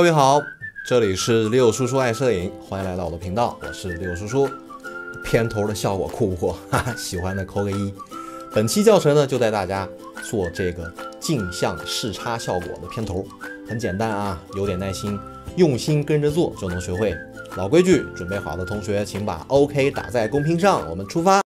各位好，这里是六叔叔爱摄影，欢迎来到我的频道，我是六叔叔。片头的效果酷不酷？哈哈，喜欢的扣个一。本期教程呢，就带大家做这个镜像视差效果的片头，很简单啊，有点耐心，用心跟着做就能学会。老规矩，准备好的同学请把 OK 打在公屏上，我们出发。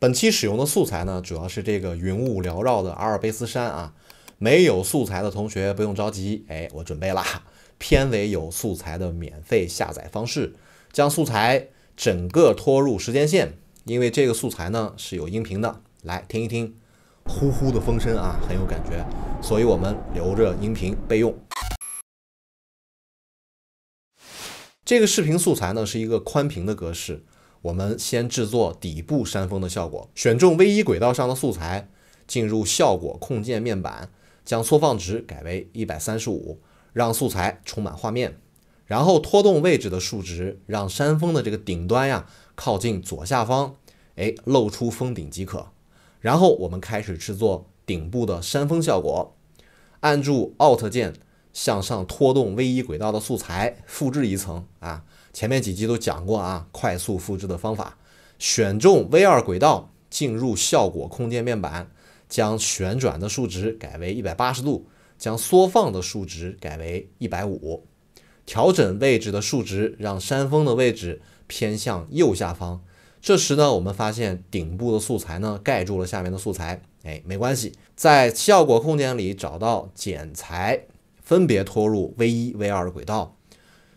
本期使用的素材呢，主要是这个云雾缭绕的阿尔卑斯山啊。没有素材的同学不用着急，哎，我准备了，片尾有素材的免费下载方式。将素材整个拖入时间线，因为这个素材呢是有音频的，来听一听，呼呼的风声啊，很有感觉，所以我们留着音频备用。这个视频素材呢是一个宽屏的格式。我们先制作底部山峰的效果，选中 V 一轨道上的素材，进入效果控件面板，将缩放值改为一百三十五，让素材充满画面。然后拖动位置的数值，让山峰的这个顶端呀靠近左下方，哎，露出峰顶即可。然后我们开始制作顶部的山峰效果，按住 Alt 键。向上拖动 V 一轨道的素材，复制一层啊。前面几集都讲过啊，快速复制的方法。选中 V 二轨道，进入效果空间面板，将旋转的数值改为一百八十度，将缩放的数值改为一百五，调整位置的数值，让山峰的位置偏向右下方。这时呢，我们发现顶部的素材呢盖住了下面的素材。哎，没关系，在效果空间里找到剪裁。分别拖入 V 一、V 二的轨道。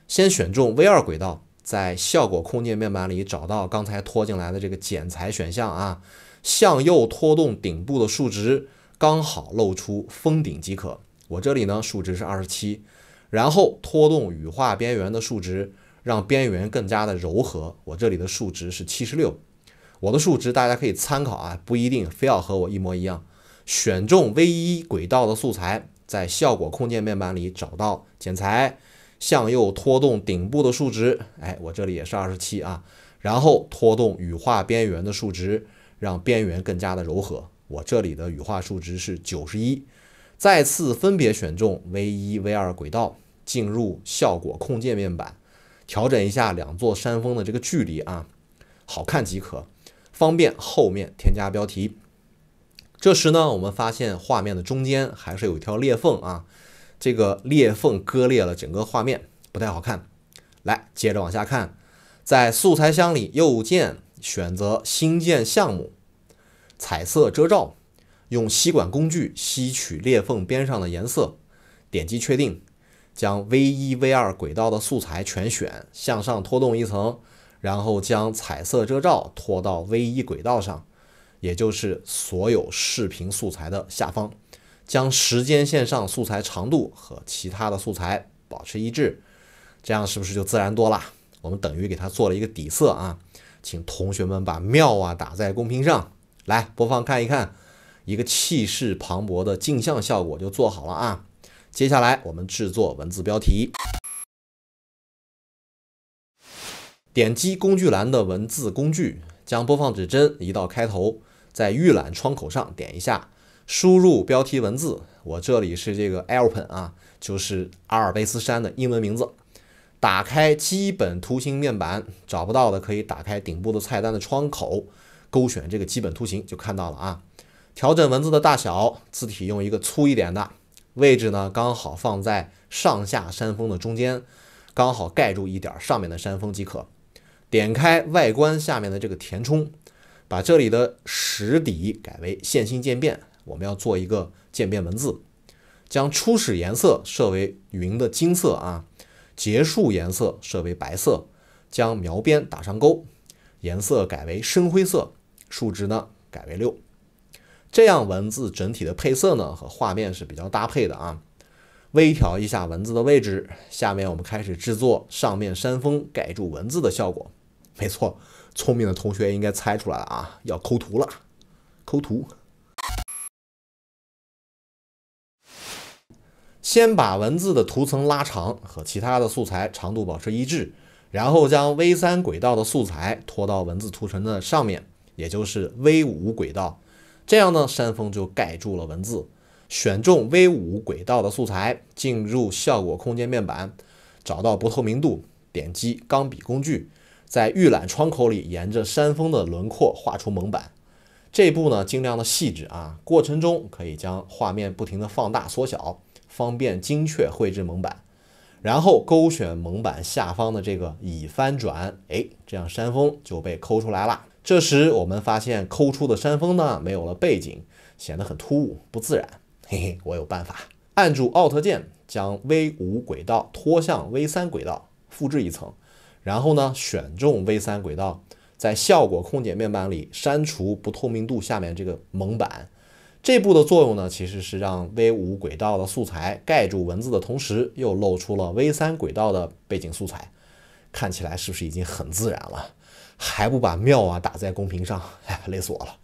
先选中 V 二轨道，在效果控界面板里找到刚才拖进来的这个剪裁选项啊，向右拖动顶部的数值，刚好露出封顶即可。我这里呢数值是二十七，然后拖动羽化边缘的数值，让边缘更加的柔和。我这里的数值是七十六，我的数值大家可以参考啊，不一定非要和我一模一样。选中 V 一轨道的素材。在效果控件面板里找到剪裁，向右拖动顶部的数值，哎，我这里也是二十七啊。然后拖动羽化边缘的数值，让边缘更加的柔和。我这里的羽化数值是九十一。再次分别选中 V 一、V 二轨道，进入效果控件面板，调整一下两座山峰的这个距离啊，好看即可，方便后面添加标题。这时呢，我们发现画面的中间还是有一条裂缝啊，这个裂缝割裂了整个画面，不太好看。来，接着往下看，在素材箱里右键选择新建项目，彩色遮罩，用吸管工具吸取裂缝边上的颜色，点击确定，将 V 一 V 二轨道的素材全选，向上拖动一层，然后将彩色遮罩拖到 V 一轨道上。也就是所有视频素材的下方，将时间线上素材长度和其他的素材保持一致，这样是不是就自然多了？我们等于给它做了一个底色啊！请同学们把“妙”啊打在公屏上，来播放看一看，一个气势磅礴的镜像效果就做好了啊！接下来我们制作文字标题，点击工具栏的文字工具，将播放指针移到开头。在预览窗口上点一下，输入标题文字，我这里是这个 Alpen 啊，就是阿尔卑斯山的英文名字。打开基本图形面板，找不到的可以打开顶部的菜单的窗口，勾选这个基本图形就看到了啊。调整文字的大小，字体用一个粗一点的，位置呢刚好放在上下山峰的中间，刚好盖住一点上面的山峰即可。点开外观下面的这个填充。把这里的实底改为线性渐变，我们要做一个渐变文字，将初始颜色设为云的金色啊，结束颜色设为白色，将描边打上勾，颜色改为深灰色，数值呢改为六，这样文字整体的配色呢和画面是比较搭配的啊。微调一下文字的位置，下面我们开始制作上面山峰盖住文字的效果，没错。聪明的同学应该猜出来了啊！要抠图了，抠图。先把文字的图层拉长，和其他的素材长度保持一致，然后将 V 三轨道的素材拖到文字图层的上面，也就是 V 五轨道。这样呢，山峰就盖住了文字。选中 V 五轨道的素材，进入效果空间面板，找到不透明度，点击钢笔工具。在预览窗口里，沿着山峰的轮廓画出蒙版。这步呢，尽量的细致啊。过程中可以将画面不停的放大缩小，方便精确绘制蒙版。然后勾选蒙版下方的这个已翻转，哎，这样山峰就被抠出来了。这时我们发现抠出的山峰呢，没有了背景，显得很突兀不自然。嘿嘿，我有办法。按住 Alt 键，将 V5 轨道拖向 V3 轨道，复制一层。然后呢，选中 V 三轨道，在效果控件面板里删除不透明度下面这个蒙版。这步的作用呢，其实是让 V 五轨道的素材盖住文字的同时，又露出了 V 三轨道的背景素材。看起来是不是已经很自然了？还不把妙啊打在公屏上！哎，累死我了。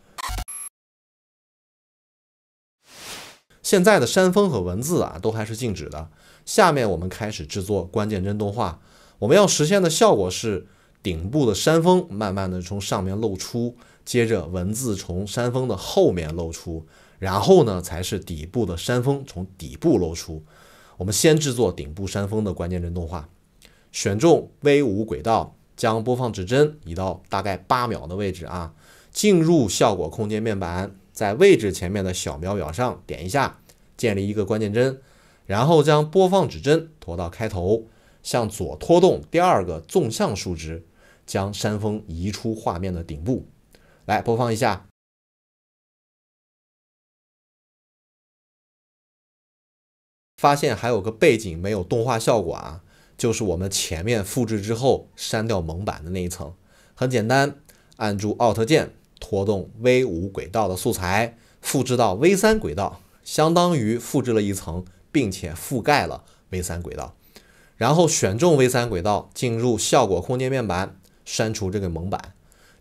现在的山峰和文字啊，都还是静止的。下面我们开始制作关键帧动画。我们要实现的效果是，顶部的山峰慢慢的从上面露出，接着文字从山峰的后面露出，然后呢才是底部的山峰从底部露出。我们先制作顶部山峰的关键帧动画，选中 V 五轨道，将播放指针移到大概八秒的位置啊，进入效果空间面板，在位置前面的小秒表上点一下，建立一个关键帧，然后将播放指针拖到开头。向左拖动第二个纵向数值，将山峰移出画面的顶部。来播放一下，发现还有个背景没有动画效果啊，就是我们前面复制之后删掉蒙版的那一层。很简单，按住 Alt 键拖动 V5 轨道的素材，复制到 V3 轨道，相当于复制了一层，并且覆盖了 V3 轨道。然后选中 V 三轨道，进入效果空间面板，删除这个蒙版。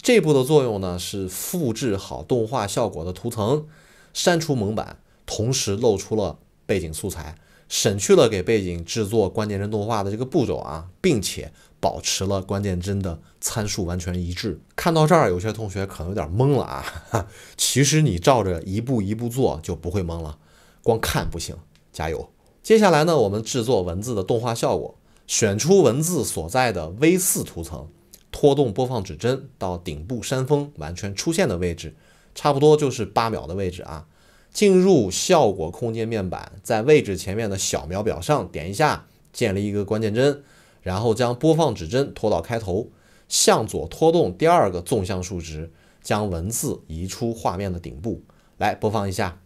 这步的作用呢是复制好动画效果的图层，删除蒙版，同时露出了背景素材，省去了给背景制作关键帧动画的这个步骤啊，并且保持了关键帧的参数完全一致。看到这儿，有些同学可能有点懵了啊，其实你照着一步一步做就不会懵了，光看不行，加油。接下来呢，我们制作文字的动画效果。选出文字所在的 V 四图层，拖动播放指针到顶部山峰完全出现的位置，差不多就是八秒的位置啊。进入效果空间面板，在位置前面的小秒表上点一下，建立一个关键帧，然后将播放指针拖到开头，向左拖动第二个纵向数值，将文字移出画面的顶部。来播放一下，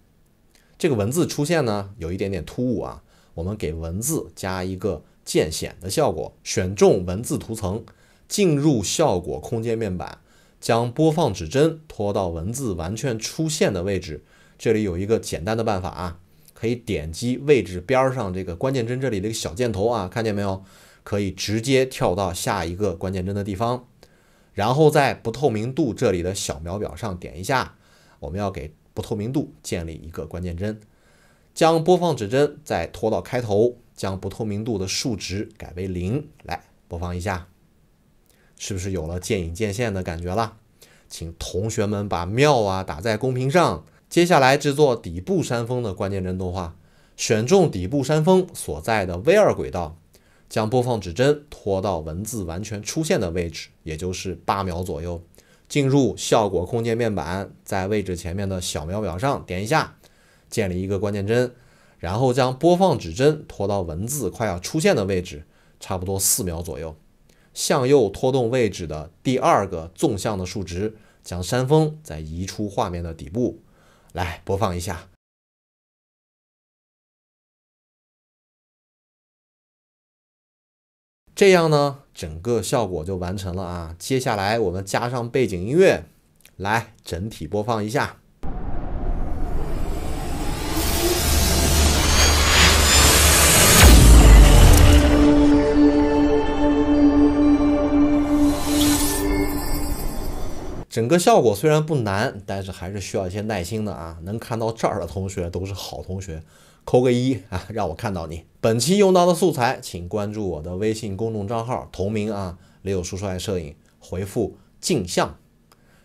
这个文字出现呢，有一点点突兀啊。我们给文字加一个渐显的效果。选中文字图层，进入效果空间面板，将播放指针拖到文字完全出现的位置。这里有一个简单的办法啊，可以点击位置边儿上这个关键帧这里的一个小箭头啊，看见没有？可以直接跳到下一个关键帧的地方。然后在不透明度这里的小秒表上点一下，我们要给不透明度建立一个关键帧。将播放指针再拖到开头，将不透明度的数值改为零，来播放一下，是不是有了渐隐渐现的感觉了？请同学们把“妙”啊打在公屏上。接下来制作底部山峰的关键帧动画，选中底部山峰所在的 V2 轨道，将播放指针拖到文字完全出现的位置，也就是八秒左右。进入效果空间面板，在位置前面的小秒表上点一下。建立一个关键帧，然后将播放指针拖到文字快要出现的位置，差不多四秒左右。向右拖动位置的第二个纵向的数值，将山峰再移出画面的底部，来播放一下。这样呢，整个效果就完成了啊！接下来我们加上背景音乐，来整体播放一下。整个效果虽然不难，但是还是需要一些耐心的啊！能看到这儿的同学都是好同学，扣个一啊，让我看到你。本期用到的素材，请关注我的微信公众账号同名啊，雷友叔叔爱摄影，回复镜像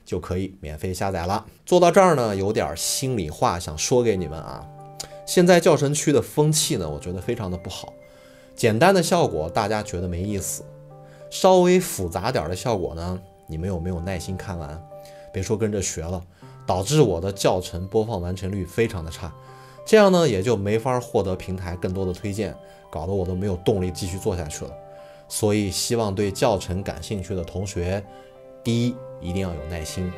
就可以免费下载了。做到这儿呢，有点心里话想说给你们啊。现在教程区的风气呢，我觉得非常的不好。简单的效果大家觉得没意思，稍微复杂点的效果呢？你们有没有耐心看完？别说跟着学了，导致我的教程播放完成率非常的差，这样呢也就没法获得平台更多的推荐，搞得我都没有动力继续做下去了。所以希望对教程感兴趣的同学，第一一定要有耐心，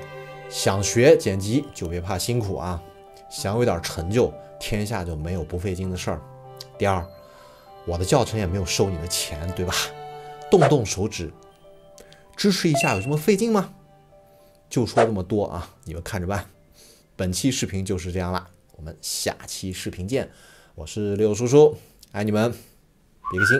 想学剪辑就别怕辛苦啊，想有点成就，天下就没有不费劲的事儿。第二，我的教程也没有收你的钱，对吧？动动手指。支持一下，有这么费劲吗？就说这么多啊，你们看着办。本期视频就是这样了，我们下期视频见。我是六叔叔，爱你们，比个心。